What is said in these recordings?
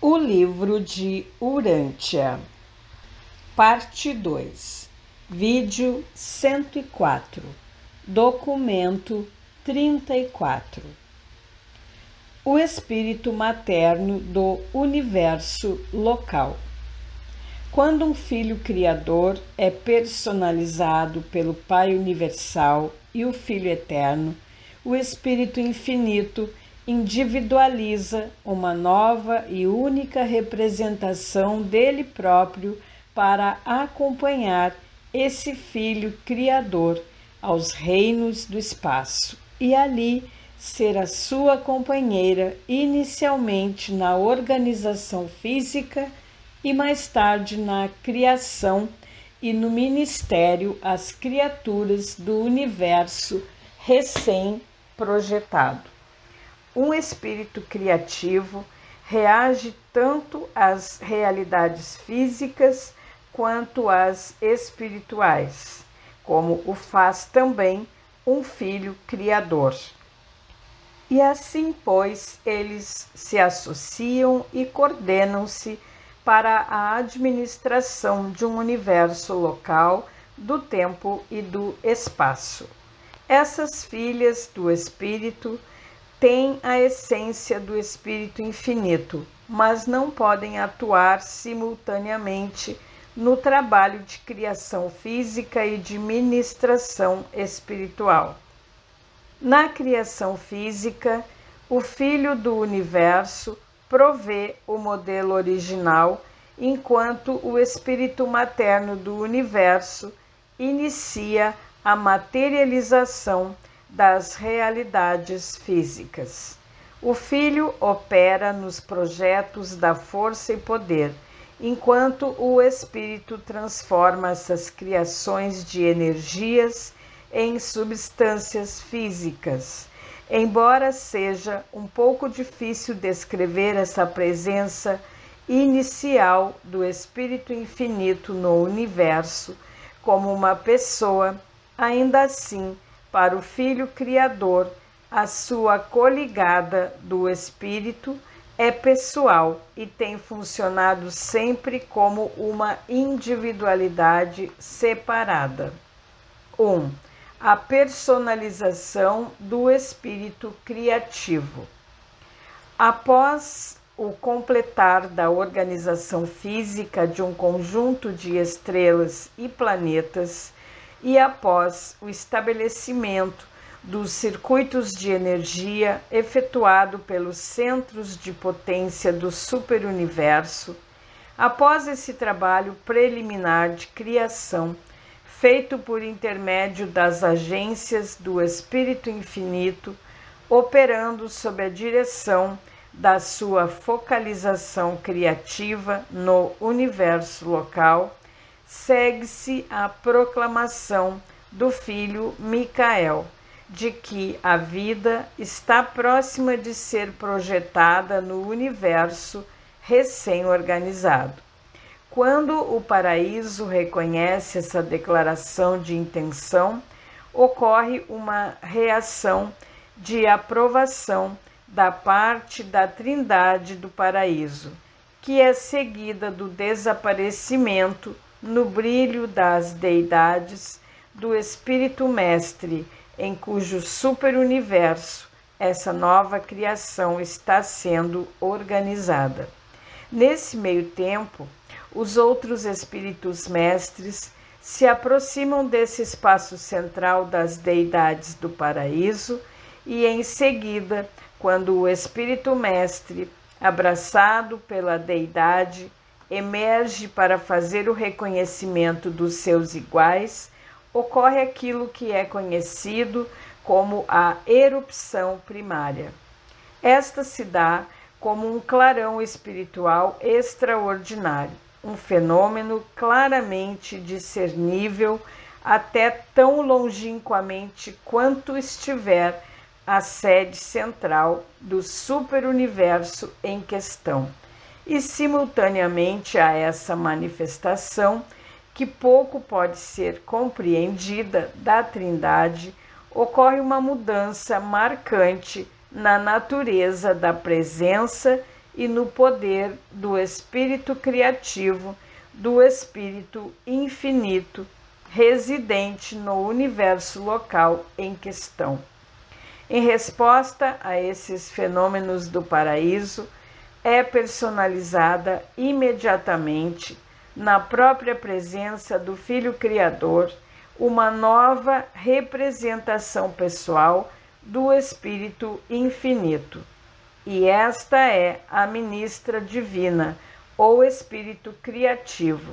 O livro de Urântia, parte 2, vídeo 104, documento 34. O espírito materno do universo local. Quando um filho criador é personalizado pelo Pai Universal e o Filho Eterno, o espírito infinito individualiza uma nova e única representação dele próprio para acompanhar esse filho criador aos reinos do espaço e ali ser a sua companheira inicialmente na organização física e mais tarde na criação e no ministério às criaturas do universo recém-projetado. Um espírito criativo reage tanto às realidades físicas quanto às espirituais, como o faz também um filho criador. E assim, pois, eles se associam e coordenam-se para a administração de um universo local, do tempo e do espaço. Essas filhas do espírito têm a essência do Espírito Infinito, mas não podem atuar simultaneamente no trabalho de criação física e de ministração espiritual. Na criação física, o Filho do Universo provê o modelo original, enquanto o Espírito Materno do Universo inicia a materialização das realidades físicas. O filho opera nos projetos da força e poder, enquanto o espírito transforma essas criações de energias em substâncias físicas. Embora seja um pouco difícil descrever essa presença inicial do espírito infinito no universo como uma pessoa, ainda assim para o Filho Criador, a sua coligada do Espírito é pessoal e tem funcionado sempre como uma individualidade separada. 1. Um, a personalização do espírito criativo. Após o completar da organização física de um conjunto de estrelas e planetas, e após o estabelecimento dos circuitos de energia efetuado pelos centros de potência do superuniverso, após esse trabalho preliminar de criação feito por intermédio das agências do Espírito Infinito, operando sob a direção da sua focalização criativa no universo local segue-se a proclamação do filho Micael, de que a vida está próxima de ser projetada no universo recém-organizado. Quando o paraíso reconhece essa declaração de intenção, ocorre uma reação de aprovação da parte da Trindade do paraíso, que é seguida do desaparecimento no brilho das deidades do Espírito Mestre, em cujo superuniverso essa nova criação está sendo organizada. Nesse meio tempo, os outros espíritos mestres se aproximam desse espaço central das deidades do paraíso e, em seguida, quando o espírito mestre, abraçado pela deidade, emerge para fazer o reconhecimento dos seus iguais, ocorre aquilo que é conhecido como a erupção primária. Esta se dá como um clarão espiritual extraordinário, um fenômeno claramente discernível até tão longínquamente quanto estiver a sede central do superuniverso em questão e, simultaneamente a essa manifestação, que pouco pode ser compreendida da Trindade, ocorre uma mudança marcante na natureza da presença e no poder do espírito criativo, do espírito infinito residente no universo local em questão. Em resposta a esses fenômenos do paraíso, é personalizada imediatamente na própria presença do Filho Criador, uma nova representação pessoal do Espírito Infinito. E esta é a ministra divina, ou Espírito Criativo,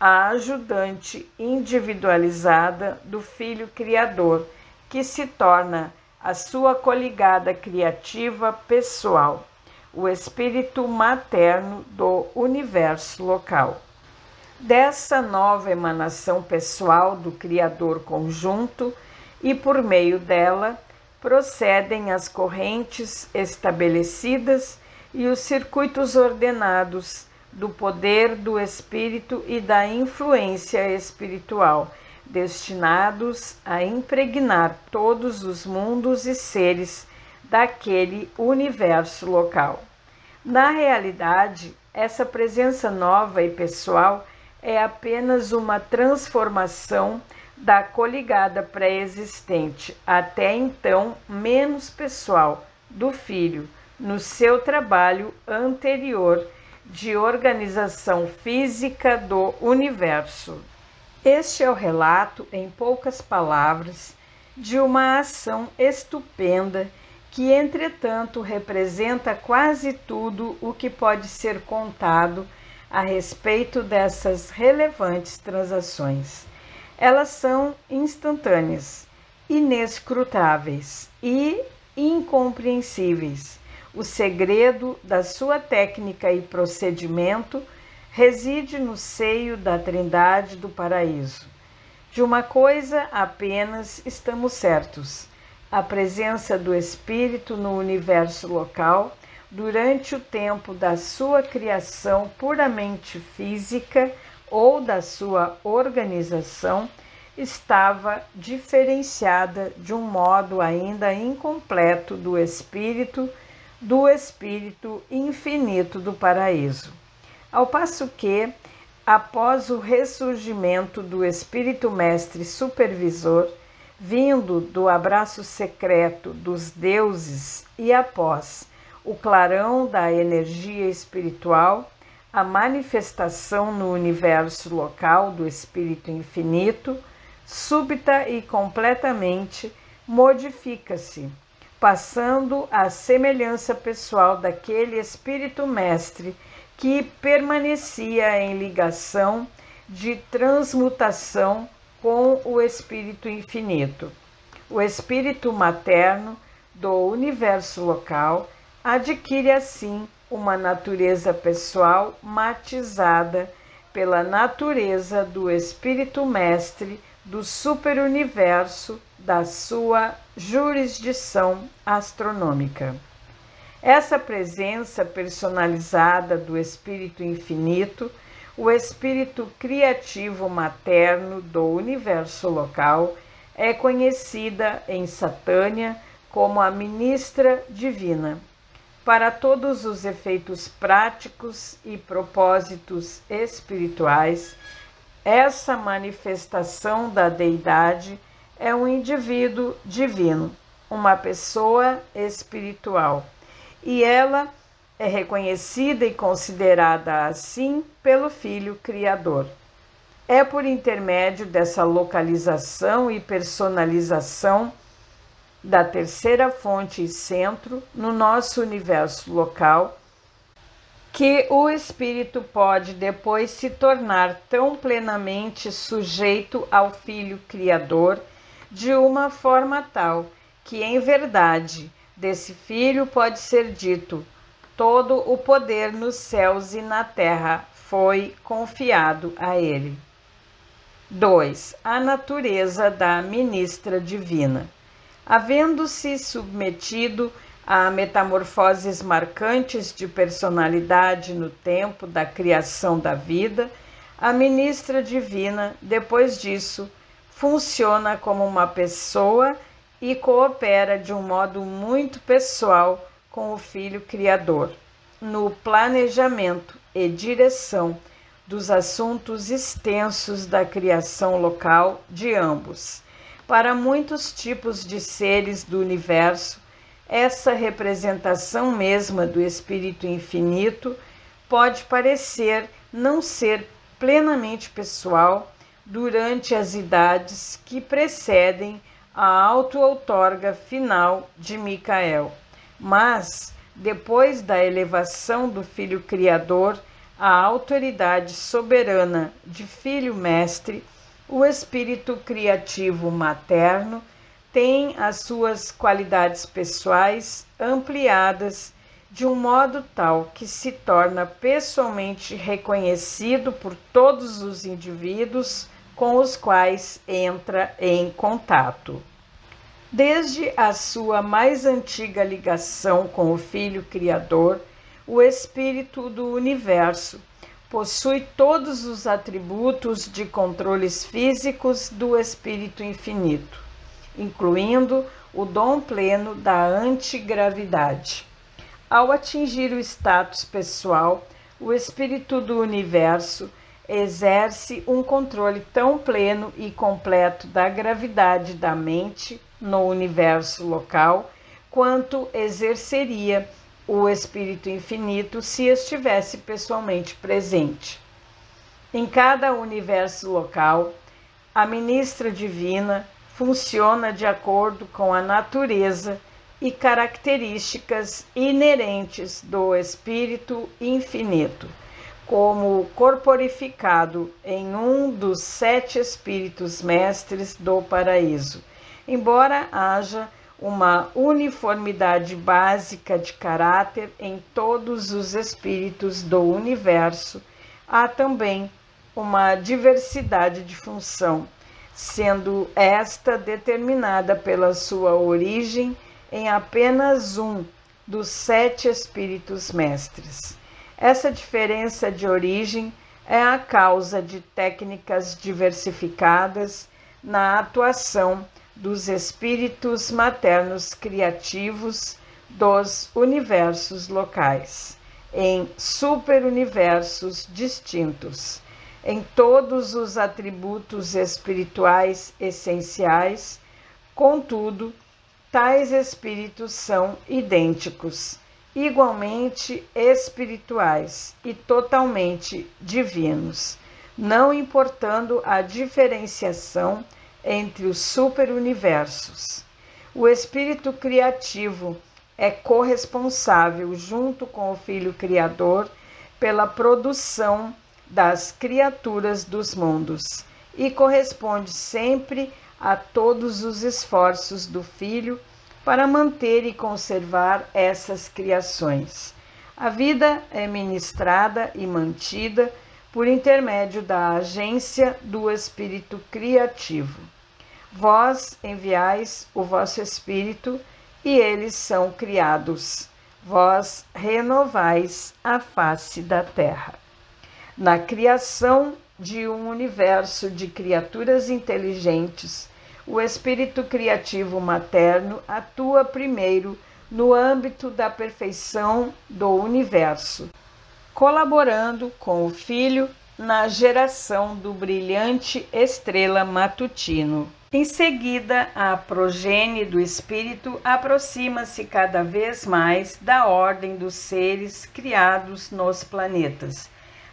a ajudante individualizada do Filho Criador, que se torna a sua coligada criativa pessoal o espírito materno do universo local. Dessa nova emanação pessoal do Criador conjunto, e por meio dela procedem as correntes estabelecidas e os circuitos ordenados do poder do espírito e da influência espiritual, destinados a impregnar todos os mundos e seres daquele universo local. Na realidade, essa presença nova e pessoal é apenas uma transformação da coligada pré-existente, até então menos pessoal, do filho, no seu trabalho anterior de organização física do universo. Este é o relato, em poucas palavras, de uma ação estupenda que, entretanto, representa quase tudo o que pode ser contado a respeito dessas relevantes transações. Elas são instantâneas, inescrutáveis e incompreensíveis. O segredo da sua técnica e procedimento reside no seio da Trindade do Paraíso. De uma coisa apenas estamos certos a presença do Espírito no universo local durante o tempo da sua criação puramente física ou da sua organização estava diferenciada de um modo ainda incompleto do espírito do espírito infinito do paraíso. Ao passo que, após o ressurgimento do espírito mestre supervisor, vindo do abraço secreto dos deuses e após o clarão da energia espiritual, a manifestação no universo local do Espírito Infinito, súbita e completamente, modifica-se, passando à semelhança pessoal daquele Espírito Mestre que permanecia em ligação de transmutação com o espírito infinito, o espírito materno do universo local adquire assim uma natureza pessoal matizada pela natureza do espírito mestre do superuniverso da sua jurisdição astronômica. Essa presença personalizada do espírito infinito o espírito criativo materno do universo local, é conhecida em Satânia como a ministra divina. Para todos os efeitos práticos e propósitos espirituais, essa manifestação da deidade é um indivíduo divino, uma pessoa espiritual, e ela é reconhecida e considerada assim pelo Filho Criador. É por intermédio dessa localização e personalização da terceira fonte e centro no nosso universo local que o espírito pode depois se tornar tão plenamente sujeito ao Filho Criador de uma forma tal que, em verdade, desse filho pode ser dito: todo o poder nos céus e na terra foi confiado a ele. 2. A natureza da ministra divina. Havendo-se submetido a metamorfoses marcantes de personalidade no tempo da criação da vida, a ministra divina, depois disso, funciona como uma pessoa e coopera de um modo muito pessoal com o Filho Criador, no planejamento e direção dos assuntos extensos da criação local de ambos. Para muitos tipos de seres do universo, essa representação mesma do Espírito Infinito pode parecer não ser plenamente pessoal durante as idades que precedem a auto-outorga final de Micael mas depois da elevação do Filho Criador à autoridade soberana de Filho Mestre, o espírito criativo materno tem as suas qualidades pessoais ampliadas de um modo tal que se torna pessoalmente reconhecido por todos os indivíduos com os quais entra em contato. Desde a sua mais antiga ligação com o Filho Criador, o Espírito do Universo possui todos os atributos de controles físicos do Espírito Infinito, incluindo o dom pleno da antigravidade. Ao atingir o status pessoal, o Espírito do Universo exerce um controle tão pleno e completo da gravidade da mente no universo local quanto exerceria o Espírito Infinito se estivesse pessoalmente presente. Em cada universo local, a ministra divina funciona de acordo com a natureza e características inerentes do Espírito Infinito como corporificado em um dos sete espíritos mestres do paraíso, embora haja uma uniformidade básica de caráter em todos os espíritos do universo, há também uma diversidade de função, sendo esta determinada pela sua origem em apenas um dos sete espíritos mestres. Essa diferença de origem é a causa de técnicas diversificadas na atuação dos espíritos maternos criativos dos universos locais, em superuniversos distintos, em todos os atributos espirituais essenciais, contudo, tais espíritos são idênticos igualmente espirituais e totalmente divinos, não importando a diferenciação entre os superuniversos. O espírito criativo é corresponsável, junto com o Filho Criador, pela produção das criaturas dos mundos e corresponde sempre a todos os esforços do Filho para manter e conservar essas criações. A vida é ministrada e mantida por intermédio da agência do Espírito Criativo. Vós enviais o vosso Espírito e eles são criados. Vós renovais a face da terra. Na criação de um universo de criaturas inteligentes o espírito criativo materno atua primeiro no âmbito da perfeição do universo, colaborando com o filho na geração do brilhante estrela matutino. Em seguida, a progênie do espírito aproxima-se cada vez mais da ordem dos seres criados nos planetas,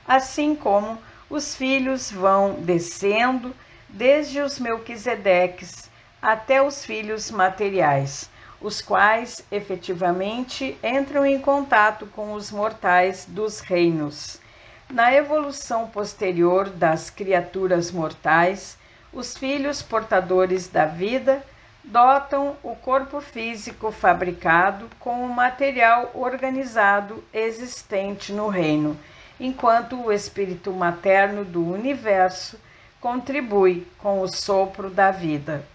assim como os filhos vão descendo desde os Melquisedeques até os filhos materiais, os quais efetivamente entram em contato com os mortais dos reinos. Na evolução posterior das criaturas mortais, os filhos portadores da vida dotam o corpo físico fabricado com o material organizado existente no reino, enquanto o espírito materno do universo contribui com o sopro da vida.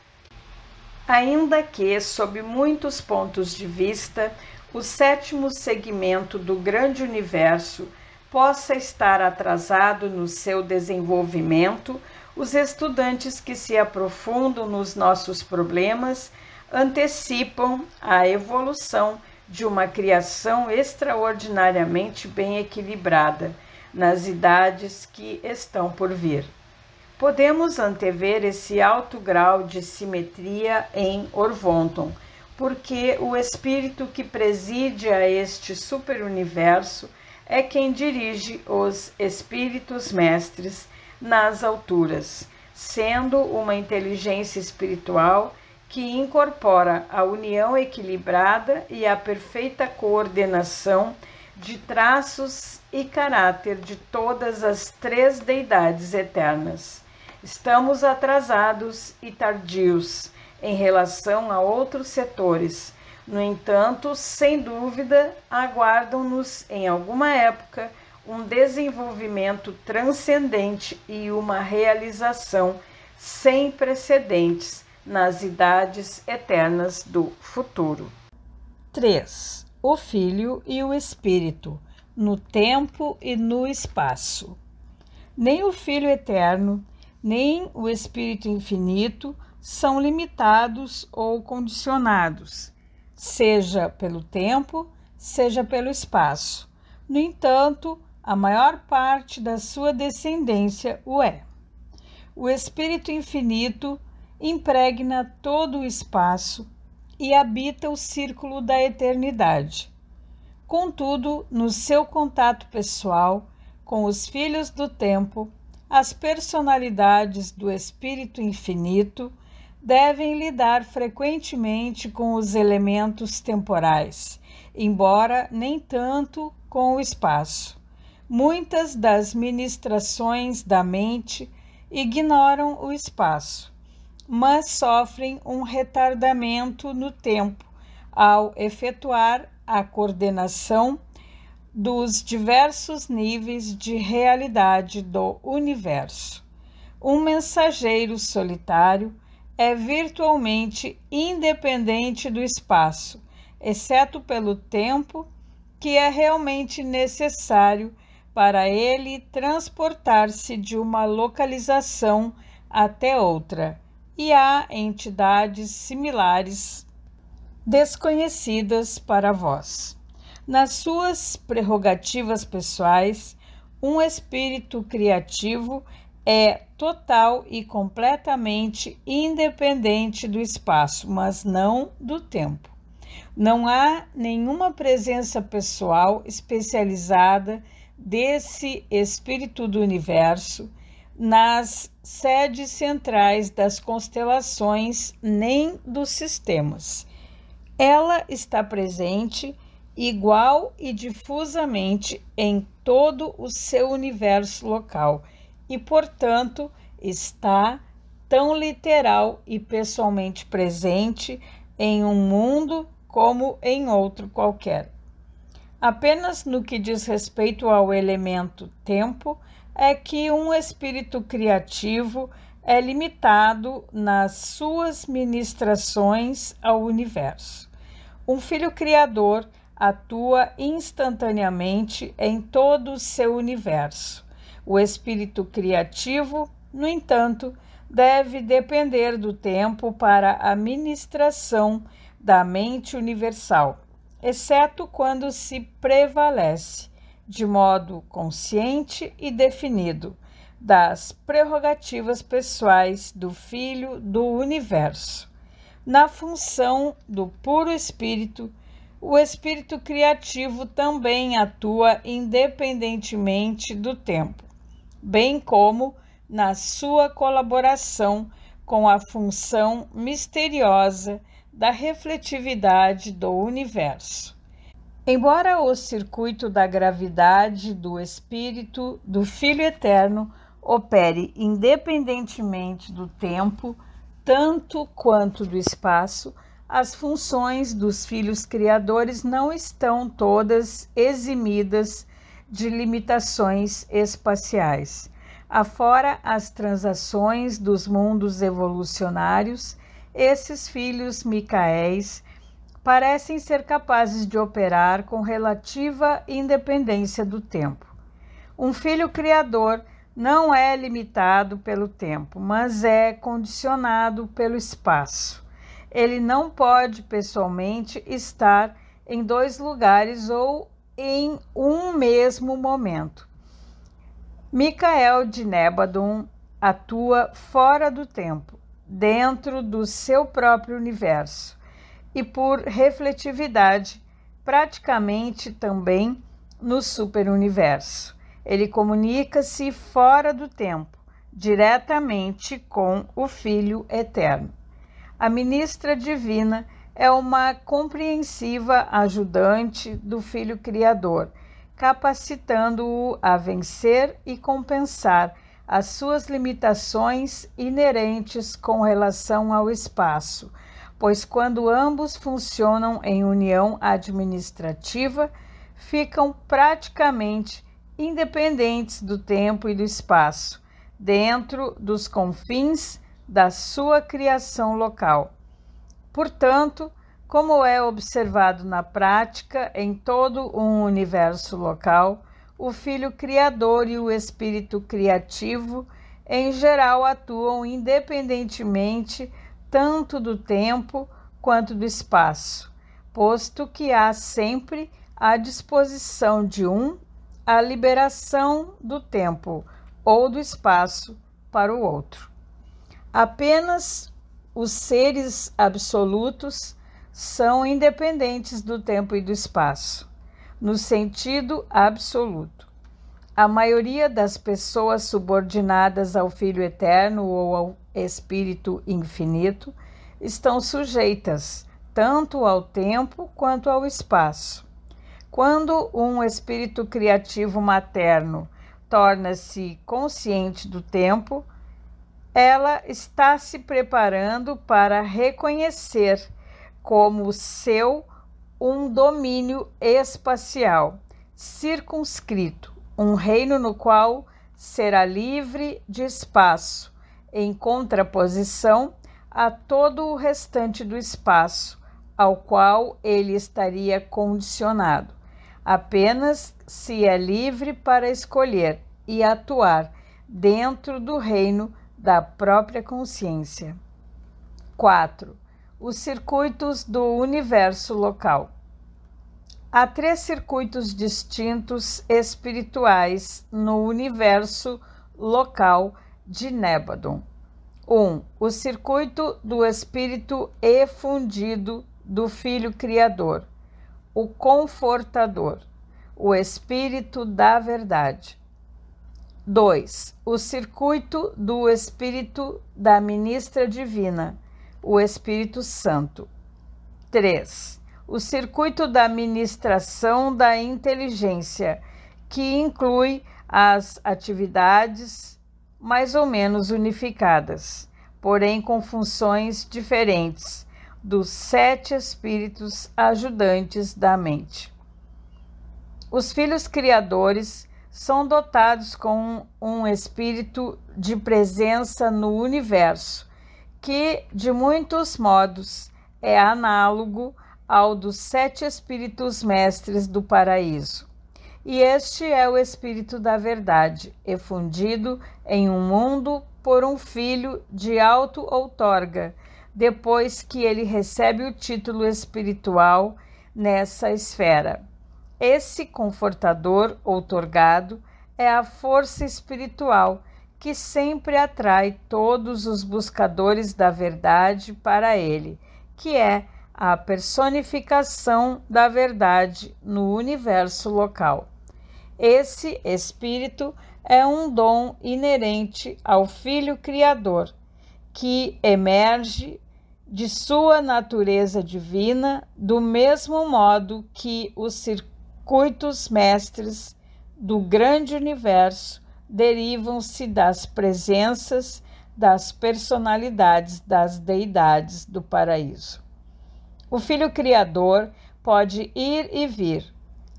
Ainda que, sob muitos pontos de vista, o sétimo segmento do grande universo possa estar atrasado no seu desenvolvimento, os estudantes que se aprofundam nos nossos problemas antecipam a evolução de uma criação extraordinariamente bem equilibrada nas idades que estão por vir. Podemos antever esse alto grau de simetria em Orvonton, porque o espírito que preside a este superuniverso é quem dirige os espíritos mestres nas alturas, sendo uma inteligência espiritual que incorpora a união equilibrada e a perfeita coordenação de traços e caráter de todas as três deidades eternas. Estamos atrasados e tardios em relação a outros setores. No entanto, sem dúvida, aguardam-nos em alguma época um desenvolvimento transcendente e uma realização sem precedentes nas idades eternas do futuro. 3. O Filho e o Espírito, no tempo e no espaço. Nem o Filho eterno, nem o espírito infinito são limitados ou condicionados, seja pelo tempo, seja pelo espaço. No entanto, a maior parte da sua descendência o é. O espírito infinito impregna todo o espaço e habita o círculo da eternidade. Contudo, no seu contato pessoal com os filhos do tempo, as personalidades do Espírito Infinito devem lidar frequentemente com os elementos temporais, embora nem tanto com o espaço. Muitas das ministrações da mente ignoram o espaço, mas sofrem um retardamento no tempo ao efetuar a coordenação dos diversos níveis de realidade do universo. Um mensageiro solitário é virtualmente independente do espaço, exceto pelo tempo que é realmente necessário para ele transportar-se de uma localização até outra, e há entidades similares desconhecidas para vós nas suas prerrogativas pessoais, um espírito criativo é total e completamente independente do espaço, mas não do tempo. Não há nenhuma presença pessoal especializada desse espírito do universo nas sedes centrais das constelações nem dos sistemas. Ela está presente igual e difusamente em todo o seu universo local e, portanto, está tão literal e pessoalmente presente em um mundo como em outro qualquer. Apenas no que diz respeito ao elemento tempo é que um espírito criativo é limitado nas suas ministrações ao universo. Um filho criador atua instantaneamente em todo o seu universo. O espírito criativo, no entanto, deve depender do tempo para a ministração da mente universal, exceto quando se prevalece, de modo consciente e definido, das prerrogativas pessoais do Filho do Universo. Na função do puro espírito, o espírito criativo também atua independentemente do tempo, bem como na sua colaboração com a função misteriosa da refletividade do universo. Embora o circuito da gravidade do espírito do Filho Eterno opere independentemente do tempo, tanto quanto do espaço, as funções dos filhos criadores não estão todas eximidas de limitações espaciais, afora as transações dos mundos evolucionários, esses filhos micaéis parecem ser capazes de operar com relativa independência do tempo. Um filho criador não é limitado pelo tempo, mas é condicionado pelo espaço ele não pode pessoalmente estar em dois lugares ou em um mesmo momento. Micael de Nebadon atua fora do tempo, dentro do seu próprio universo, e por refletividade, praticamente também no superuniverso. Ele comunica-se fora do tempo, diretamente com o Filho Eterno. A ministra divina é uma compreensiva ajudante do Filho Criador, capacitando-o a vencer e compensar as suas limitações inerentes com relação ao espaço, pois quando ambos funcionam em união administrativa, ficam praticamente independentes do tempo e do espaço, dentro dos confins da sua criação local. Portanto, como é observado na prática em todo um universo local, o Filho Criador e o Espírito Criativo, em geral, atuam independentemente tanto do tempo quanto do espaço, posto que há sempre à disposição de um a liberação do tempo ou do espaço para o outro. Apenas os seres absolutos são independentes do tempo e do espaço, no sentido absoluto. A maioria das pessoas subordinadas ao Filho Eterno ou ao Espírito Infinito estão sujeitas tanto ao tempo quanto ao espaço. Quando um espírito criativo materno torna-se consciente do tempo, ela está se preparando para reconhecer como seu um domínio espacial circunscrito, um reino no qual será livre de espaço, em contraposição a todo o restante do espaço ao qual ele estaria condicionado. Apenas se é livre para escolher e atuar dentro do reino da própria consciência. 4. Os circuitos do universo local. Há três circuitos distintos espirituais no universo local de Nébadon. 1. Um, o circuito do espírito efundido do Filho Criador, o Confortador, o Espírito da Verdade 2. O circuito do Espírito da Ministra Divina, o Espírito Santo. 3. O circuito da ministração da inteligência, que inclui as atividades mais ou menos unificadas, porém com funções diferentes, dos sete espíritos ajudantes da mente. Os filhos criadores são dotados com um espírito de presença no universo, que de muitos modos é análogo ao dos sete espíritos mestres do paraíso. E este é o espírito da verdade, efundido em um mundo por um filho de auto outorga, depois que ele recebe o título espiritual nessa esfera. Esse confortador outorgado é a força espiritual que sempre atrai todos os buscadores da verdade para ele, que é a personificação da verdade no universo local. Esse espírito é um dom inerente ao Filho Criador, que emerge de sua natureza divina do mesmo modo que o circuito Coitos mestres do grande universo derivam-se das presenças das personalidades das deidades do paraíso. O Filho Criador pode ir e vir.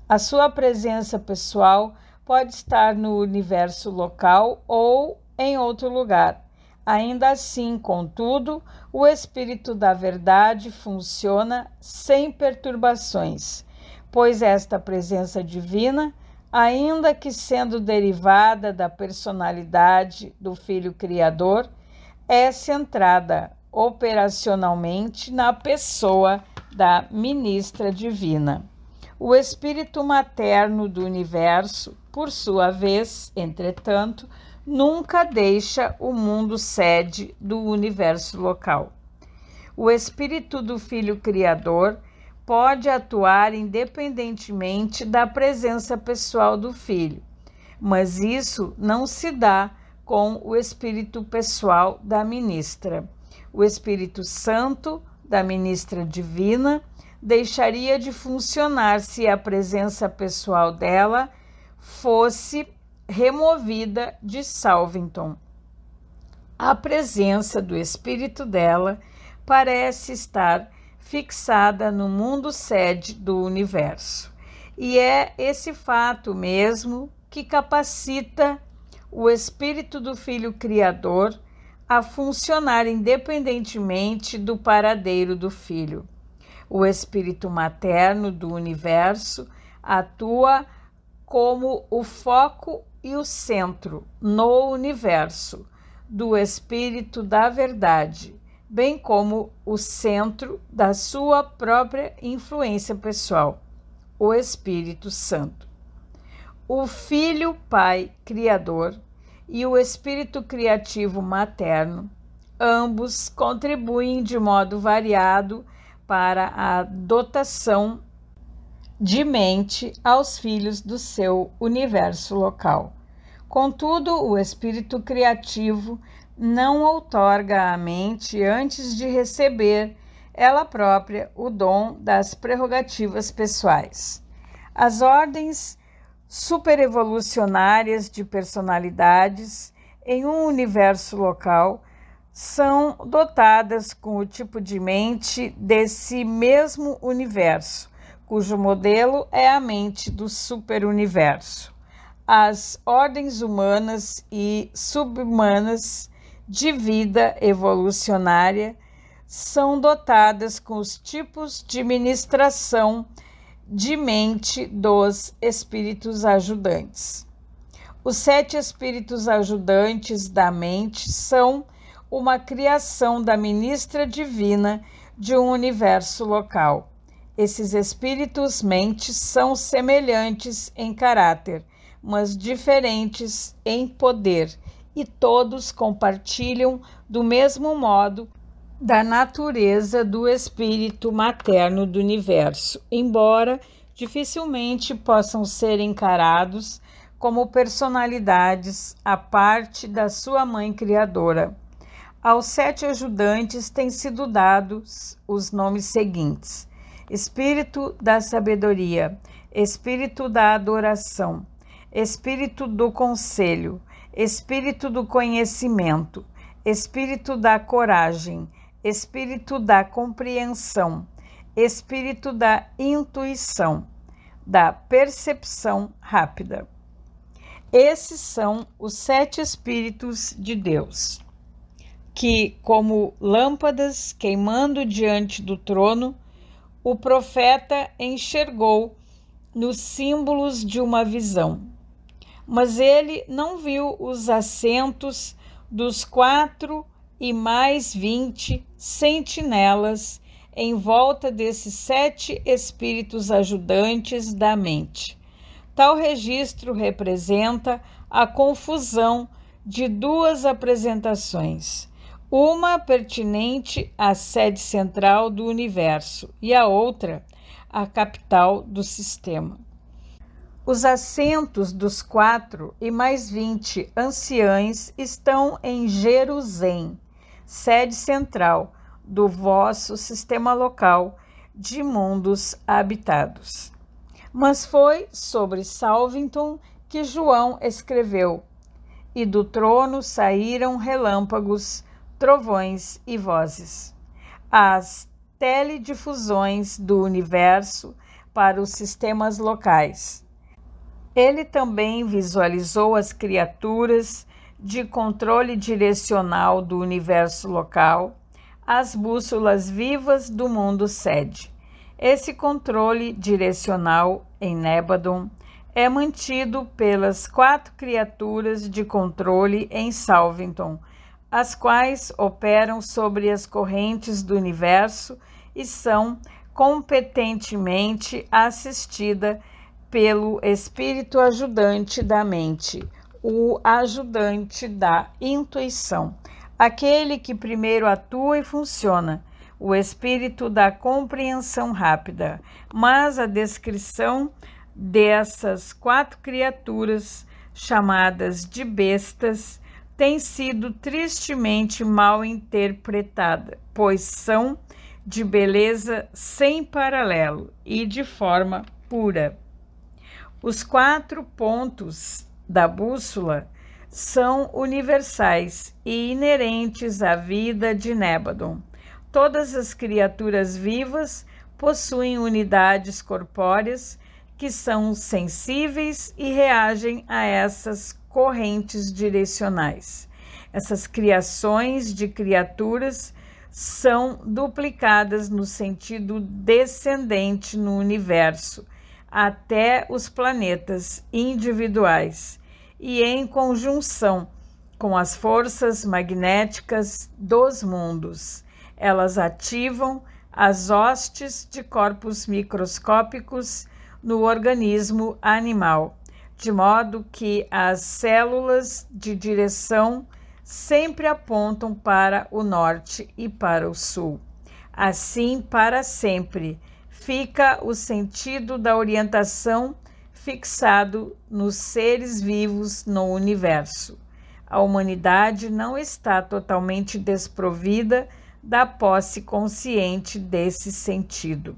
A sua presença pessoal pode estar no universo local ou em outro lugar. Ainda assim, contudo, o Espírito da Verdade funciona sem perturbações pois esta presença divina, ainda que sendo derivada da personalidade do Filho Criador, é centrada operacionalmente na pessoa da ministra divina. O espírito materno do universo, por sua vez, entretanto, nunca deixa o mundo sede do universo local. O espírito do Filho Criador pode atuar independentemente da presença pessoal do filho, mas isso não se dá com o espírito pessoal da ministra. O Espírito Santo da ministra divina deixaria de funcionar se a presença pessoal dela fosse removida de Salvington. A presença do espírito dela parece estar fixada no mundo sede do universo. E é esse fato mesmo que capacita o espírito do Filho Criador a funcionar independentemente do paradeiro do Filho. O espírito materno do universo atua como o foco e o centro no universo do espírito da verdade, bem como o centro da sua própria influência pessoal, o Espírito Santo. O Filho Pai Criador e o Espírito Criativo Materno, ambos contribuem de modo variado para a dotação de mente aos filhos do seu universo local. Contudo, o espírito criativo não outorga à mente antes de receber ela própria o dom das prerrogativas pessoais. As ordens superevolucionárias de personalidades em um universo local são dotadas com o tipo de mente desse mesmo universo, cujo modelo é a mente do superuniverso. As ordens humanas e subhumanas de vida evolucionária são dotadas com os tipos de ministração de mente dos espíritos ajudantes. Os sete espíritos ajudantes da mente são uma criação da ministra divina de um universo local. Esses espíritos mentes são semelhantes em caráter, mas diferentes em poder e todos compartilham, do mesmo modo, da natureza do espírito materno do universo, embora dificilmente possam ser encarados como personalidades à parte da sua mãe criadora. Aos sete ajudantes têm sido dados os nomes seguintes: Espírito da Sabedoria, Espírito da Adoração, Espírito do Conselho, espírito do conhecimento, espírito da coragem, espírito da compreensão, espírito da intuição, da percepção rápida. Esses são os sete espíritos de Deus, que, como lâmpadas queimando diante do trono, o profeta enxergou nos símbolos de uma visão mas ele não viu os assentos dos quatro e mais vinte sentinelas em volta desses sete espíritos ajudantes da mente. Tal registro representa a confusão de duas apresentações, uma pertinente à sede central do universo e a outra à capital do sistema. Os assentos dos quatro e mais vinte anciães estão em Jerusalém, sede central do vosso sistema local de mundos habitados. Mas foi sobre Salvington que João escreveu: E do trono saíram relâmpagos, trovões e vozes. As teledifusões do universo para os sistemas locais ele também visualizou as criaturas de controle direcional do universo local, as bússolas vivas do mundo sede. Esse controle direcional em Nebadon é mantido pelas quatro criaturas de controle em Salvington, as quais operam sobre as correntes do universo e são competentemente assistidas pelo espírito ajudante da mente, o ajudante da intuição, aquele que primeiro atua e funciona, o espírito da compreensão rápida. Mas a descrição dessas quatro criaturas, chamadas de bestas, tem sido tristemente mal interpretada, pois são de beleza sem paralelo e de forma pura. Os quatro pontos da bússola são universais e inerentes à vida de Nébadon. Todas as criaturas vivas possuem unidades corpóreas que são sensíveis e reagem a essas correntes direcionais. Essas criações de criaturas são duplicadas no sentido descendente no universo até os planetas individuais e em conjunção com as forças magnéticas dos mundos. Elas ativam as hostes de corpos microscópicos no organismo animal, de modo que as células de direção sempre apontam para o norte e para o sul. Assim para sempre fica o sentido da orientação fixado nos seres vivos no universo. A humanidade não está totalmente desprovida da posse consciente desse sentido.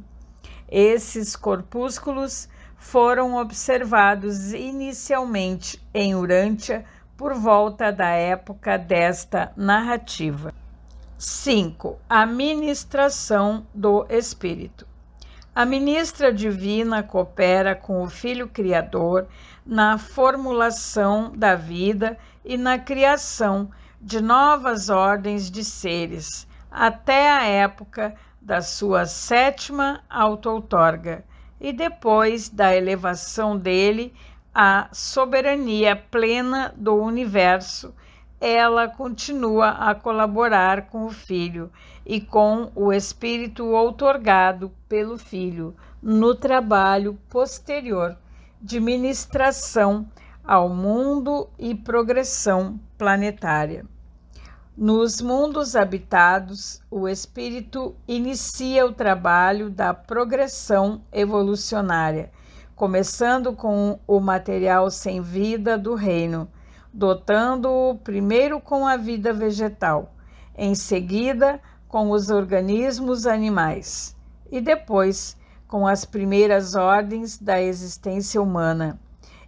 Esses corpúsculos foram observados inicialmente em Urântia por volta da época desta narrativa. 5. A ministração do espírito. A ministra divina coopera com o Filho Criador na formulação da vida e na criação de novas ordens de seres, até a época da sua sétima auto-outorga e depois da elevação dele à soberania plena do universo ela continua a colaborar com o Filho e com o Espírito outorgado pelo Filho no trabalho posterior de ministração ao mundo e progressão planetária. Nos mundos habitados, o Espírito inicia o trabalho da progressão evolucionária, começando com o material sem vida do reino dotando-o primeiro com a vida vegetal, em seguida com os organismos animais e depois com as primeiras ordens da existência humana.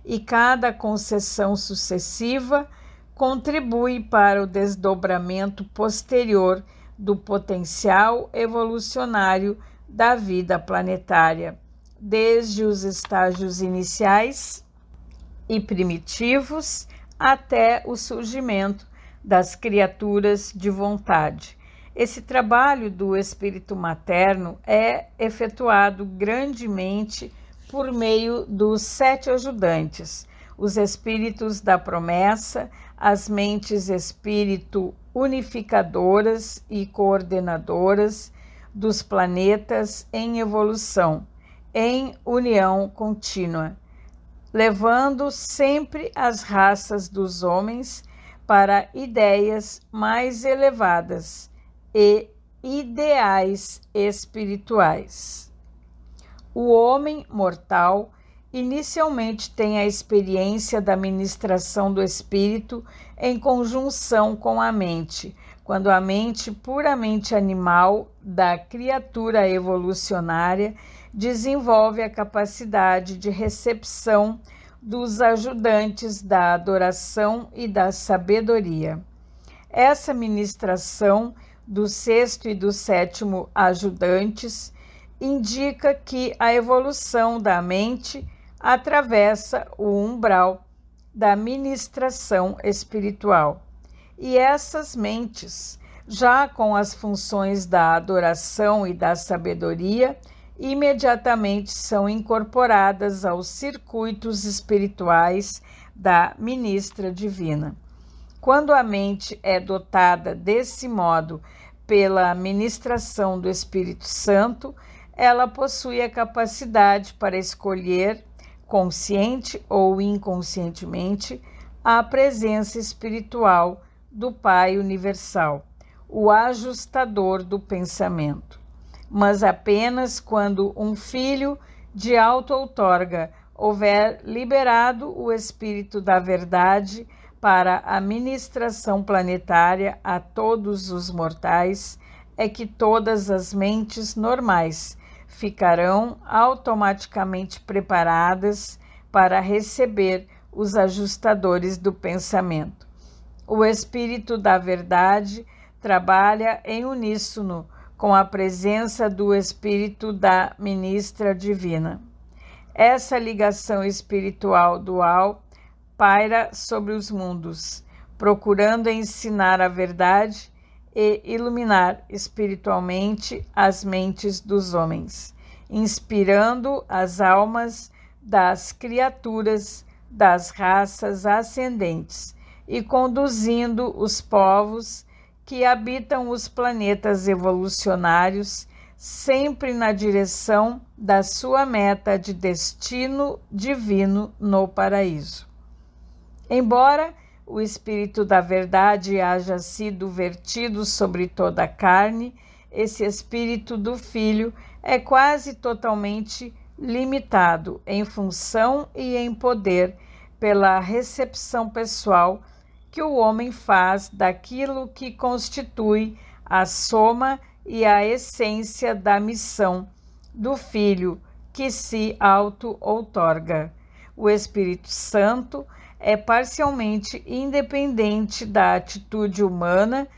E cada concessão sucessiva contribui para o desdobramento posterior do potencial evolucionário da vida planetária, desde os estágios iniciais e primitivos até o surgimento das criaturas de vontade. Esse trabalho do espírito materno é efetuado grandemente por meio dos sete ajudantes, os espíritos da promessa, as mentes espírito unificadoras e coordenadoras dos planetas em evolução, em união contínua, levando sempre as raças dos homens para ideias mais elevadas e ideais espirituais. O homem mortal inicialmente tem a experiência da ministração do espírito em conjunção com a mente, quando a mente puramente animal da criatura evolucionária desenvolve a capacidade de recepção dos ajudantes da adoração e da sabedoria. Essa ministração do sexto e do sétimo ajudantes indica que a evolução da mente atravessa o umbral da ministração espiritual e essas mentes, já com as funções da adoração e da sabedoria, imediatamente são incorporadas aos circuitos espirituais da ministra divina. Quando a mente é dotada desse modo pela ministração do Espírito Santo, ela possui a capacidade para escolher, consciente ou inconscientemente, a presença espiritual do Pai Universal, o ajustador do pensamento. Mas apenas quando um filho de auto-outorga houver liberado o espírito da verdade para a ministração planetária a todos os mortais, é que todas as mentes normais ficarão automaticamente preparadas para receber os ajustadores do pensamento. O Espírito da Verdade trabalha em uníssono com a presença do Espírito da Ministra Divina. Essa ligação espiritual dual paira sobre os mundos, procurando ensinar a verdade e iluminar espiritualmente as mentes dos homens, inspirando as almas das criaturas das raças ascendentes e conduzindo os povos que habitam os planetas evolucionários sempre na direção da sua meta de destino divino no paraíso. Embora o Espírito da Verdade haja sido vertido sobre toda a carne, esse Espírito do Filho é quase totalmente limitado em função e em poder pela recepção pessoal que o homem faz daquilo que constitui a soma e a essência da missão do Filho que se auto-outorga. O Espírito Santo é parcialmente independente da atitude humana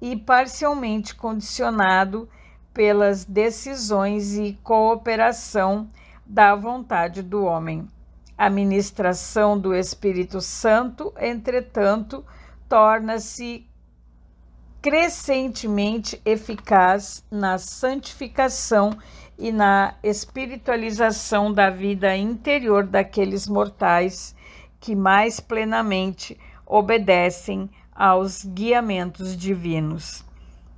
e parcialmente condicionado pelas decisões e cooperação da vontade do homem. A ministração do Espírito Santo, entretanto, torna-se crescentemente eficaz na santificação e na espiritualização da vida interior daqueles mortais que mais plenamente obedecem aos guiamentos divinos.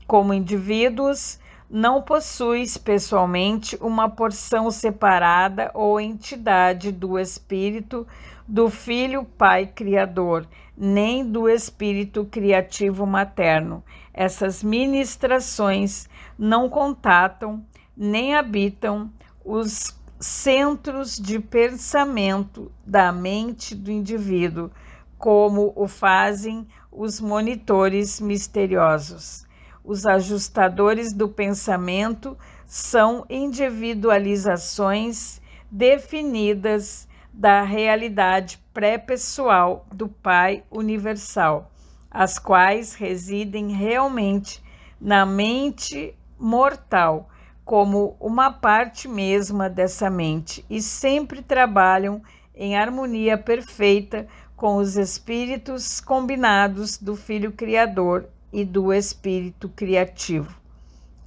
Como indivíduos, não possuis pessoalmente uma porção separada ou entidade do Espírito do Filho Pai Criador, nem do Espírito Criativo Materno. Essas ministrações não contatam nem habitam os centros de pensamento da mente do indivíduo, como o fazem os monitores misteriosos. Os ajustadores do pensamento são individualizações definidas da realidade pré-pessoal do Pai Universal, as quais residem realmente na mente mortal, como uma parte mesma dessa mente, e sempre trabalham em harmonia perfeita com os espíritos combinados do Filho Criador e do Espírito criativo.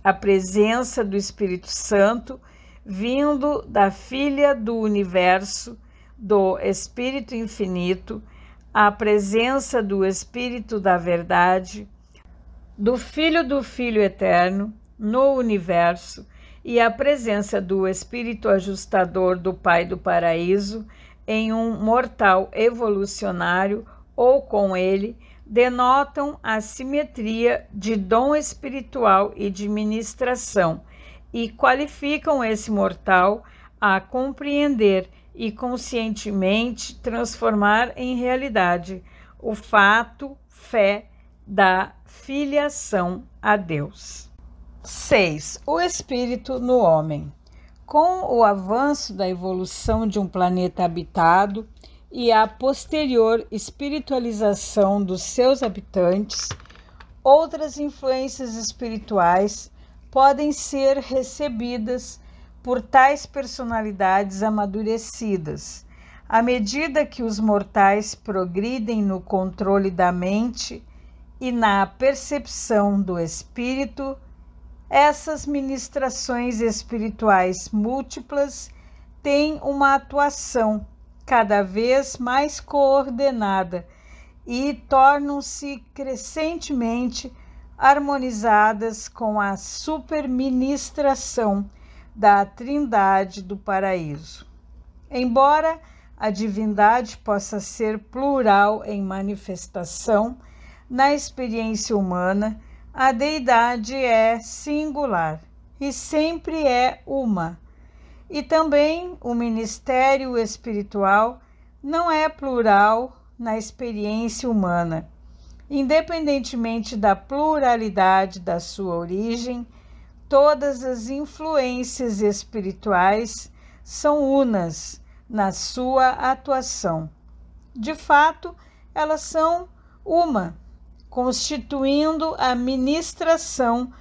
A presença do Espírito Santo, vindo da Filha do Universo, do Espírito Infinito, a presença do Espírito da Verdade, do Filho do Filho Eterno no Universo e a presença do Espírito Ajustador do Pai do Paraíso em um mortal evolucionário ou com ele denotam a simetria de dom espiritual e de ministração e qualificam esse mortal a compreender e conscientemente transformar em realidade o fato, fé da filiação a Deus. 6. O espírito no homem. Com o avanço da evolução de um planeta habitado, e a posterior espiritualização dos seus habitantes, outras influências espirituais podem ser recebidas por tais personalidades amadurecidas. À medida que os mortais progridem no controle da mente e na percepção do espírito, essas ministrações espirituais múltiplas têm uma atuação cada vez mais coordenada e tornam-se crescentemente harmonizadas com a superministração da Trindade do Paraíso. Embora a divindade possa ser plural em manifestação, na experiência humana, a deidade é singular e sempre é uma e também o ministério espiritual não é plural na experiência humana. Independentemente da pluralidade da sua origem, todas as influências espirituais são unas na sua atuação. De fato, elas são uma, constituindo a ministração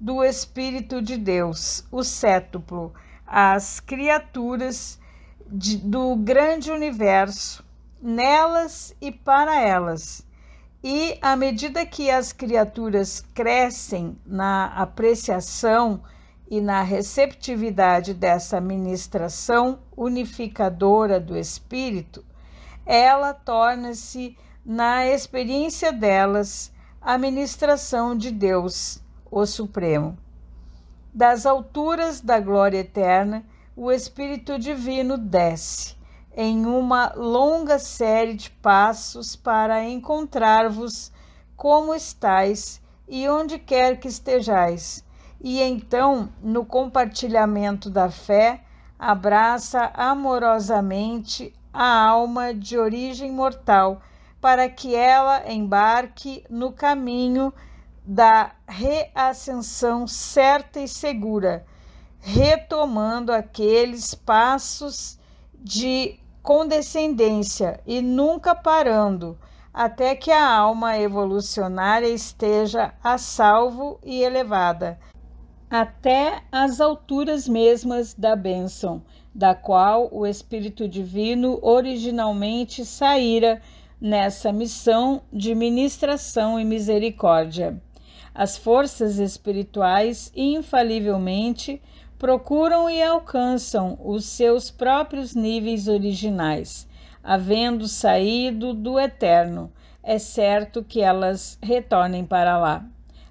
do Espírito de Deus, o cétuplo, as criaturas de, do grande universo, nelas e para elas. E à medida que as criaturas crescem na apreciação e na receptividade dessa ministração unificadora do Espírito, ela torna-se, na experiência delas, a ministração de Deus, o Supremo das alturas da glória eterna, o Espírito Divino desce em uma longa série de passos para encontrar-vos como estais e onde quer que estejais. E então, no compartilhamento da fé, abraça amorosamente a alma de origem mortal, para que ela embarque no caminho da reascensão certa e segura, retomando aqueles passos de condescendência e nunca parando, até que a alma evolucionária esteja a salvo e elevada, até as alturas mesmas da bênção, da qual o Espírito Divino originalmente saíra nessa missão de ministração e misericórdia. As forças espirituais infalivelmente procuram e alcançam os seus próprios níveis originais, havendo saído do eterno. É certo que elas retornem para lá,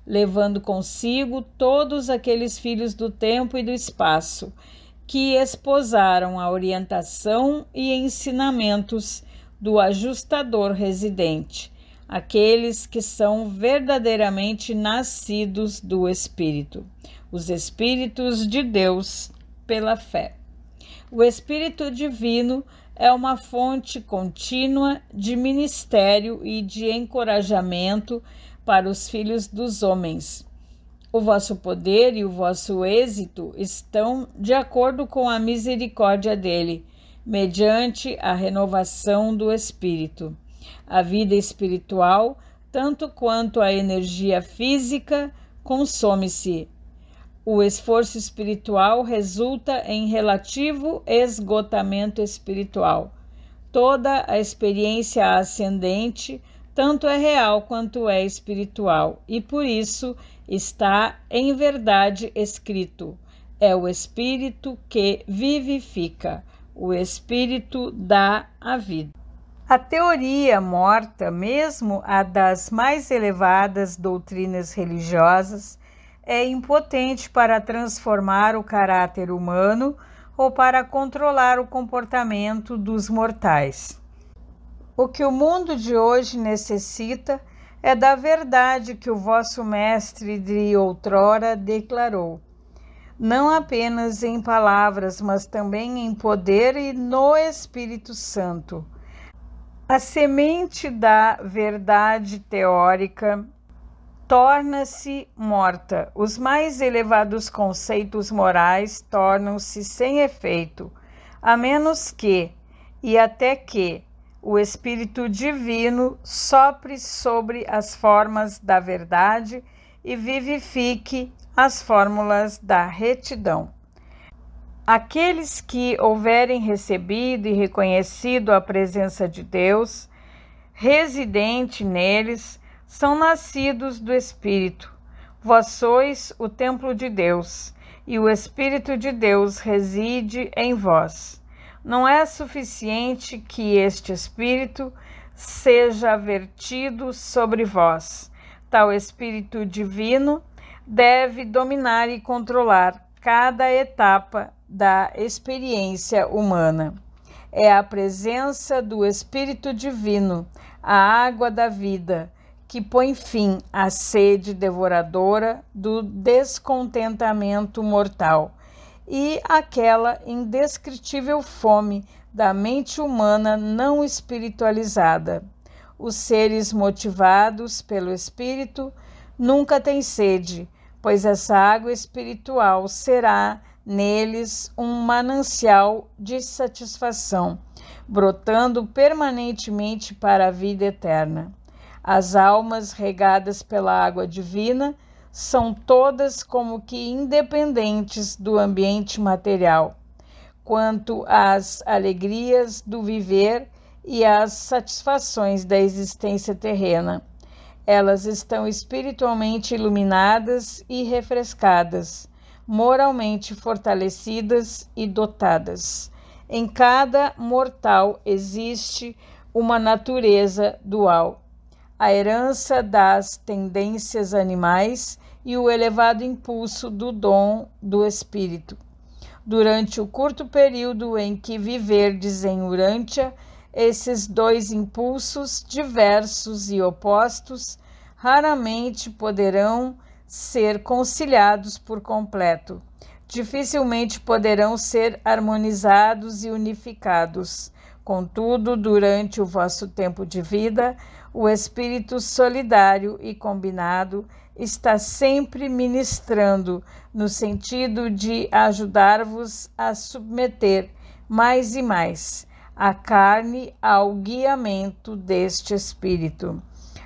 levando consigo todos aqueles filhos do tempo e do espaço que esposaram a orientação e ensinamentos do ajustador residente, aqueles que são verdadeiramente nascidos do Espírito, os Espíritos de Deus pela fé. O Espírito Divino é uma fonte contínua de ministério e de encorajamento para os filhos dos homens. O vosso poder e o vosso êxito estão de acordo com a misericórdia dele, mediante a renovação do Espírito. A vida espiritual, tanto quanto a energia física, consome-se. O esforço espiritual resulta em relativo esgotamento espiritual. Toda a experiência ascendente tanto é real quanto é espiritual, e por isso está em verdade escrito: é o espírito que vivifica, o espírito dá a vida. A teoria morta, mesmo a das mais elevadas doutrinas religiosas, é impotente para transformar o caráter humano ou para controlar o comportamento dos mortais. O que o mundo de hoje necessita é da verdade que o vosso mestre de outrora declarou, não apenas em palavras, mas também em poder e no Espírito Santo. A semente da verdade teórica torna-se morta. Os mais elevados conceitos morais tornam-se sem efeito, a menos que, e até que, o Espírito Divino sopre sobre as formas da verdade e vivifique as fórmulas da retidão. Aqueles que houverem recebido e reconhecido a presença de Deus, residente neles, são nascidos do Espírito. Vós sois o templo de Deus, e o Espírito de Deus reside em vós. Não é suficiente que este Espírito seja vertido sobre vós. Tal Espírito divino deve dominar e controlar cada etapa da experiência humana. É a presença do Espírito Divino, a água da vida, que põe fim à sede devoradora do descontentamento mortal e aquela indescritível fome da mente humana não espiritualizada. Os seres motivados pelo Espírito nunca têm sede, pois essa água espiritual será neles um manancial de satisfação, brotando permanentemente para a vida eterna. As almas regadas pela água divina são todas como que independentes do ambiente material, quanto às alegrias do viver e às satisfações da existência terrena. Elas estão espiritualmente iluminadas e refrescadas moralmente fortalecidas e dotadas. Em cada mortal existe uma natureza dual, a herança das tendências animais e o elevado impulso do dom do espírito. Durante o curto período em que viverdes em Urântia, esses dois impulsos diversos e opostos raramente poderão ser conciliados por completo. Dificilmente poderão ser harmonizados e unificados. Contudo, durante o vosso tempo de vida, o espírito solidário e combinado está sempre ministrando no sentido de ajudar-vos a submeter mais e mais a carne ao guiamento deste espírito.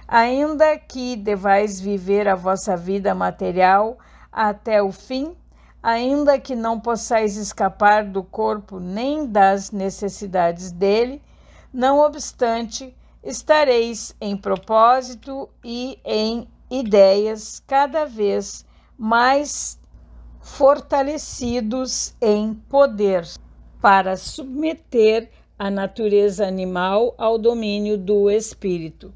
Ainda que devais viver a vossa vida material até o fim, ainda que não possais escapar do corpo nem das necessidades dele, não obstante, estareis em propósito e em ideias cada vez mais fortalecidos em poder para submeter a natureza animal ao domínio do espírito.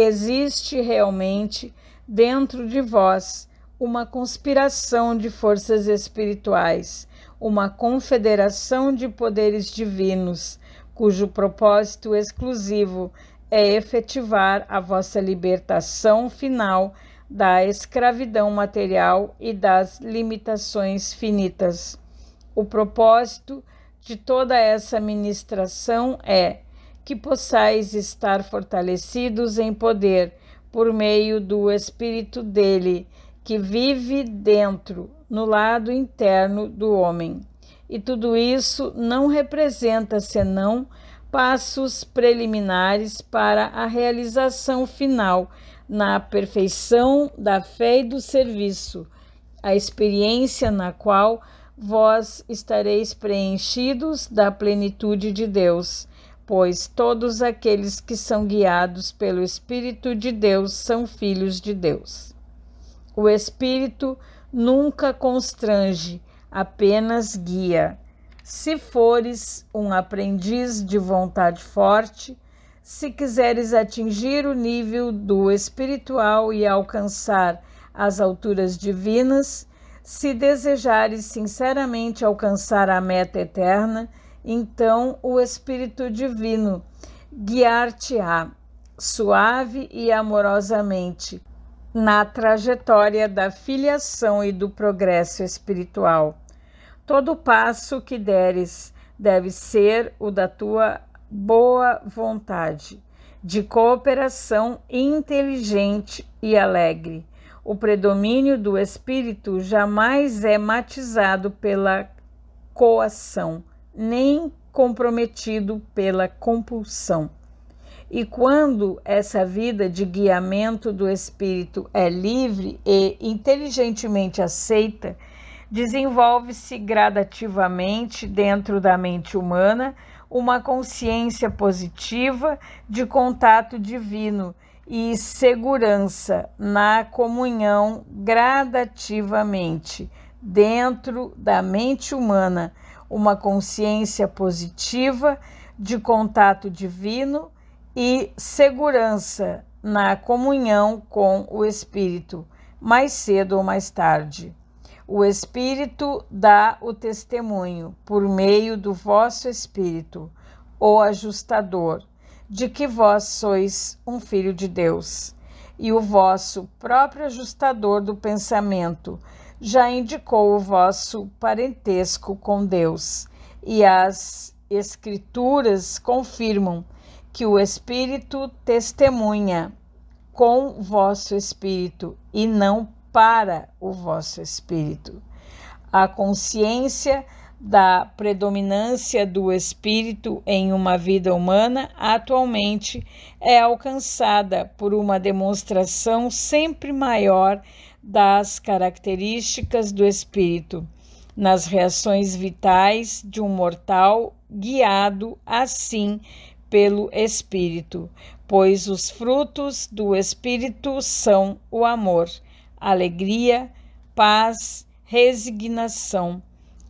Existe realmente dentro de vós uma conspiração de forças espirituais, uma confederação de poderes divinos, cujo propósito exclusivo é efetivar a vossa libertação final da escravidão material e das limitações finitas. O propósito de toda essa ministração é que possais estar fortalecidos em poder por meio do Espírito dele, que vive dentro, no lado interno do homem. E tudo isso não representa senão passos preliminares para a realização final na perfeição da fé e do serviço, a experiência na qual vós estareis preenchidos da plenitude de Deus pois todos aqueles que são guiados pelo Espírito de Deus são filhos de Deus. O Espírito nunca constrange, apenas guia. Se fores um aprendiz de vontade forte, se quiseres atingir o nível do espiritual e alcançar as alturas divinas, se desejares sinceramente alcançar a meta eterna, então o Espírito Divino guiar-te-á suave e amorosamente na trajetória da filiação e do progresso espiritual. Todo passo que deres deve ser o da tua boa vontade, de cooperação inteligente e alegre. O predomínio do espírito jamais é matizado pela coação nem comprometido pela compulsão. E quando essa vida de guiamento do espírito é livre e inteligentemente aceita, desenvolve-se gradativamente dentro da mente humana uma consciência positiva de contato divino e segurança na comunhão gradativamente dentro da mente humana uma consciência positiva de contato divino e segurança na comunhão com o Espírito, mais cedo ou mais tarde. O Espírito dá o testemunho por meio do vosso Espírito, o ajustador, de que vós sois um filho de Deus, e o vosso próprio ajustador do pensamento já indicou o vosso parentesco com Deus, e as Escrituras confirmam que o Espírito testemunha com vosso espírito e não para o vosso espírito. A consciência da predominância do espírito em uma vida humana atualmente é alcançada por uma demonstração sempre maior das características do espírito nas reações vitais de um mortal guiado assim pelo espírito, pois os frutos do espírito são o amor, alegria, paz, resignação,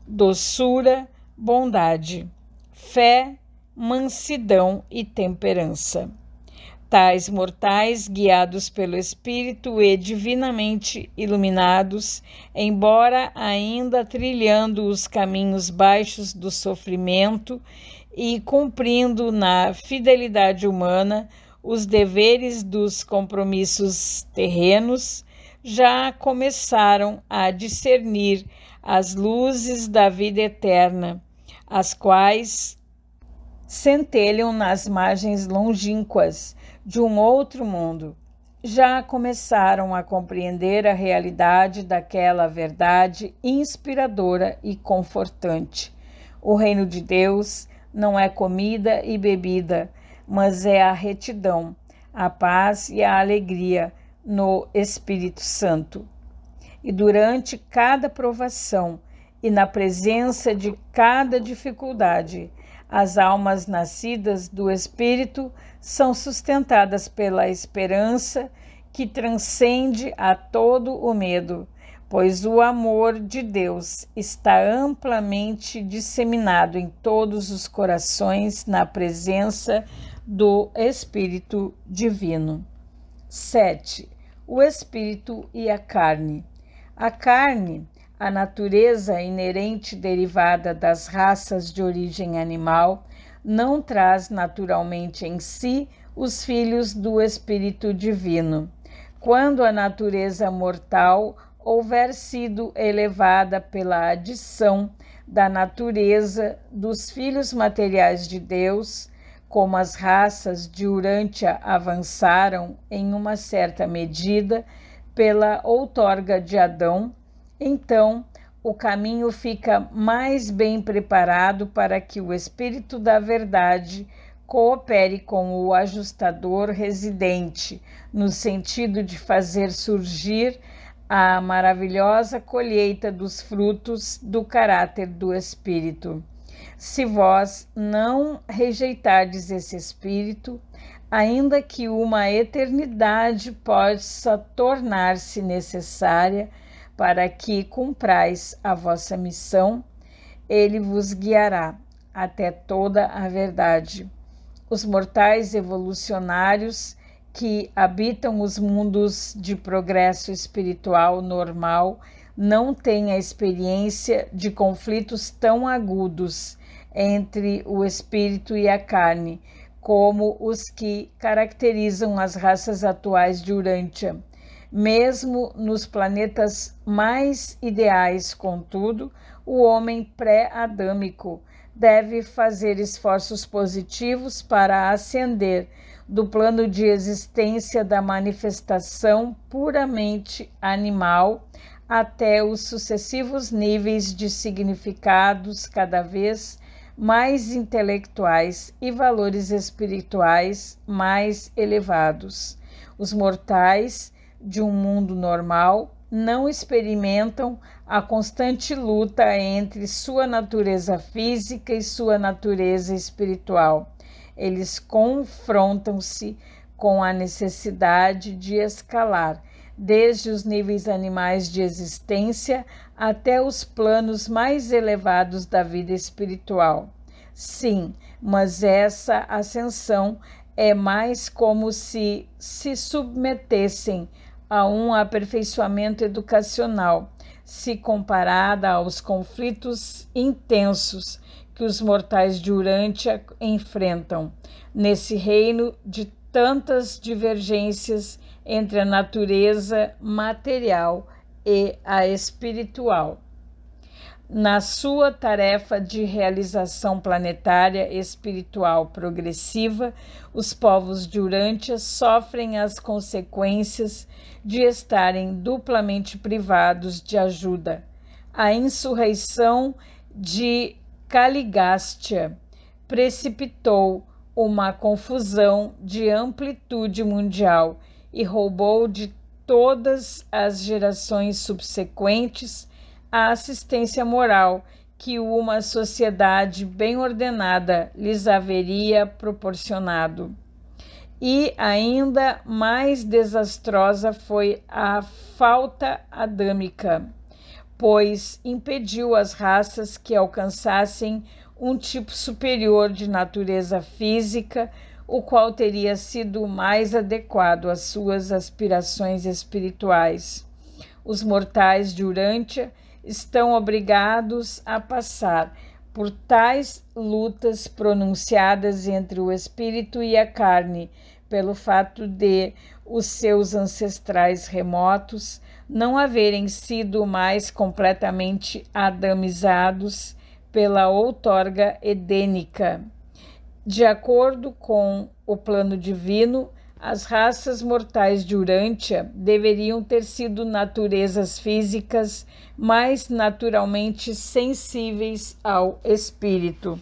doçura, bondade, fé, mansidão e temperança tais mortais, guiados pelo Espírito e divinamente iluminados, embora ainda trilhando os caminhos baixos do sofrimento e cumprindo na fidelidade humana os deveres dos compromissos terrenos, já começaram a discernir as luzes da vida eterna, as quais centelham nas margens longínquas de um outro mundo, já começaram a compreender a realidade daquela verdade inspiradora e confortante. O reino de Deus não é comida e bebida, mas é a retidão, a paz e a alegria no Espírito Santo. E durante cada provação e na presença de cada dificuldade, as almas nascidas do Espírito são sustentadas pela esperança que transcende a todo o medo, pois o amor de Deus está amplamente disseminado em todos os corações na presença do Espírito Divino. 7. O Espírito e a carne. A carne, a natureza inerente derivada das raças de origem animal, não traz naturalmente em si os filhos do Espírito Divino. Quando a natureza mortal houver sido elevada pela adição da natureza dos filhos materiais de Deus, como as raças de Urântia avançaram em uma certa medida pela outorga de Adão, então o caminho fica mais bem preparado para que o Espírito da Verdade coopere com o ajustador residente, no sentido de fazer surgir a maravilhosa colheita dos frutos do caráter do Espírito. Se vós não rejeitardes esse Espírito, ainda que uma eternidade possa tornar-se necessária, para que cumprais a vossa missão, ele vos guiará até toda a verdade. Os mortais evolucionários que habitam os mundos de progresso espiritual normal não têm a experiência de conflitos tão agudos entre o espírito e a carne como os que caracterizam as raças atuais de Urântia mesmo nos planetas mais ideais, contudo, o homem pré-adâmico deve fazer esforços positivos para ascender do plano de existência da manifestação puramente animal até os sucessivos níveis de significados cada vez mais intelectuais e valores espirituais mais elevados. Os mortais de um mundo normal não experimentam a constante luta entre sua natureza física e sua natureza espiritual. Eles confrontam-se com a necessidade de escalar, desde os níveis animais de existência até os planos mais elevados da vida espiritual. Sim, mas essa ascensão é mais como se se submetessem a um aperfeiçoamento educacional, se comparada aos conflitos intensos que os mortais de Urântia enfrentam nesse reino de tantas divergências entre a natureza material e a espiritual na sua tarefa de realização planetária espiritual progressiva, os povos de Urântia sofrem as consequências de estarem duplamente privados de ajuda. A insurreição de Caligástia precipitou uma confusão de amplitude mundial e roubou de todas as gerações subsequentes a assistência moral que uma sociedade bem ordenada lhes haveria proporcionado. E ainda mais desastrosa foi a falta adâmica, pois impediu as raças que alcançassem um tipo superior de natureza física, o qual teria sido mais adequado às suas aspirações espirituais. Os mortais de Urântia estão obrigados a passar por tais lutas pronunciadas entre o espírito e a carne, pelo fato de os seus ancestrais remotos não haverem sido mais completamente adamizados pela outorga edênica. De acordo com o plano divino, as raças mortais de Urântia deveriam ter sido naturezas físicas mais naturalmente sensíveis ao espírito.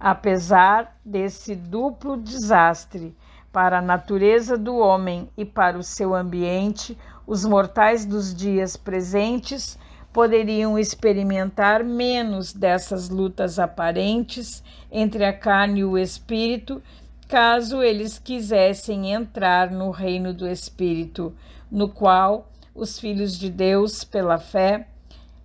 Apesar desse duplo desastre para a natureza do homem e para o seu ambiente, os mortais dos dias presentes poderiam experimentar menos dessas lutas aparentes entre a carne e o espírito caso eles quisessem entrar no reino do Espírito, no qual os filhos de Deus, pela fé,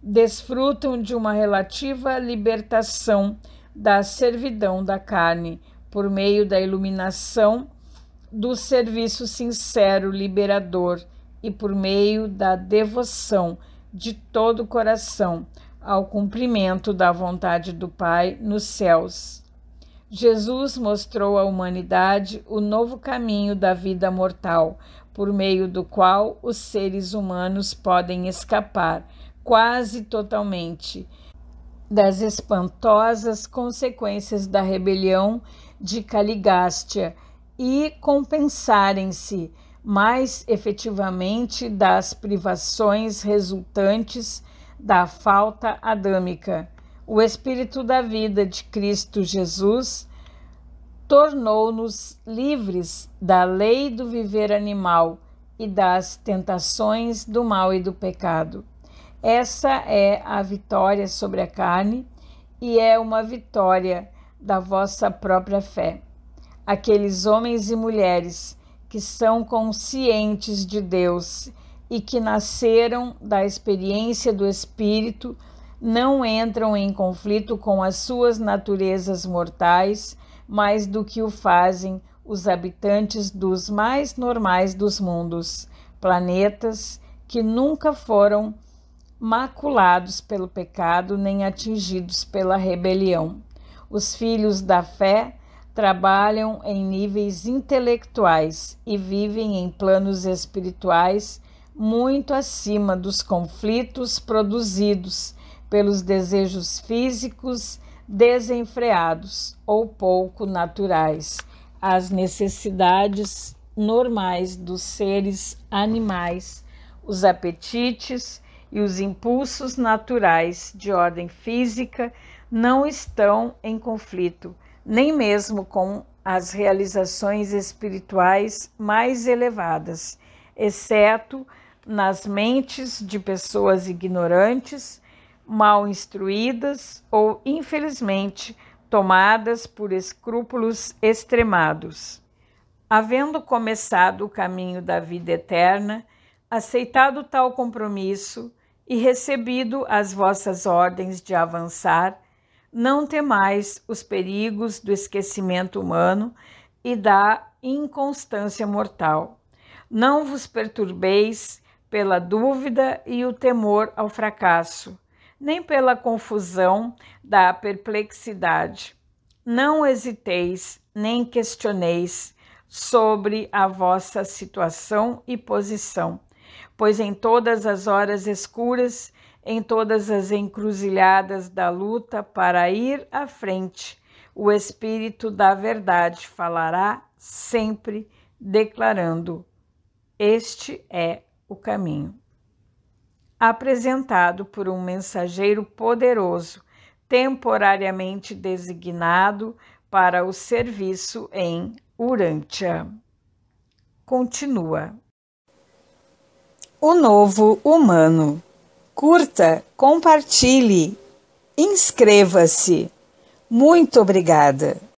desfrutam de uma relativa libertação da servidão da carne, por meio da iluminação do serviço sincero liberador e por meio da devoção de todo o coração ao cumprimento da vontade do Pai nos céus. Jesus mostrou à humanidade o novo caminho da vida mortal, por meio do qual os seres humanos podem escapar quase totalmente das espantosas consequências da rebelião de Caligástia e compensarem-se mais efetivamente das privações resultantes da falta adâmica o Espírito da vida de Cristo Jesus tornou-nos livres da lei do viver animal e das tentações do mal e do pecado. Essa é a vitória sobre a carne e é uma vitória da vossa própria fé. Aqueles homens e mulheres que são conscientes de Deus e que nasceram da experiência do Espírito não entram em conflito com as suas naturezas mortais mais do que o fazem os habitantes dos mais normais dos mundos, planetas que nunca foram maculados pelo pecado nem atingidos pela rebelião. Os filhos da fé trabalham em níveis intelectuais e vivem em planos espirituais muito acima dos conflitos produzidos pelos desejos físicos desenfreados ou pouco naturais as necessidades normais dos seres animais, os apetites e os impulsos naturais de ordem física não estão em conflito, nem mesmo com as realizações espirituais mais elevadas, exceto nas mentes de pessoas ignorantes mal instruídas ou, infelizmente, tomadas por escrúpulos extremados. Havendo começado o caminho da vida eterna, aceitado tal compromisso e recebido as vossas ordens de avançar, não temais os perigos do esquecimento humano e da inconstância mortal. Não vos perturbeis pela dúvida e o temor ao fracasso, nem pela confusão da perplexidade. Não hesiteis, nem questioneis sobre a vossa situação e posição, pois em todas as horas escuras, em todas as encruzilhadas da luta para ir à frente, o Espírito da Verdade falará sempre, declarando: Este é o caminho apresentado por um mensageiro poderoso, temporariamente designado para o serviço em Urântia. Continua. O novo humano. Curta, compartilhe, inscreva-se. Muito obrigada.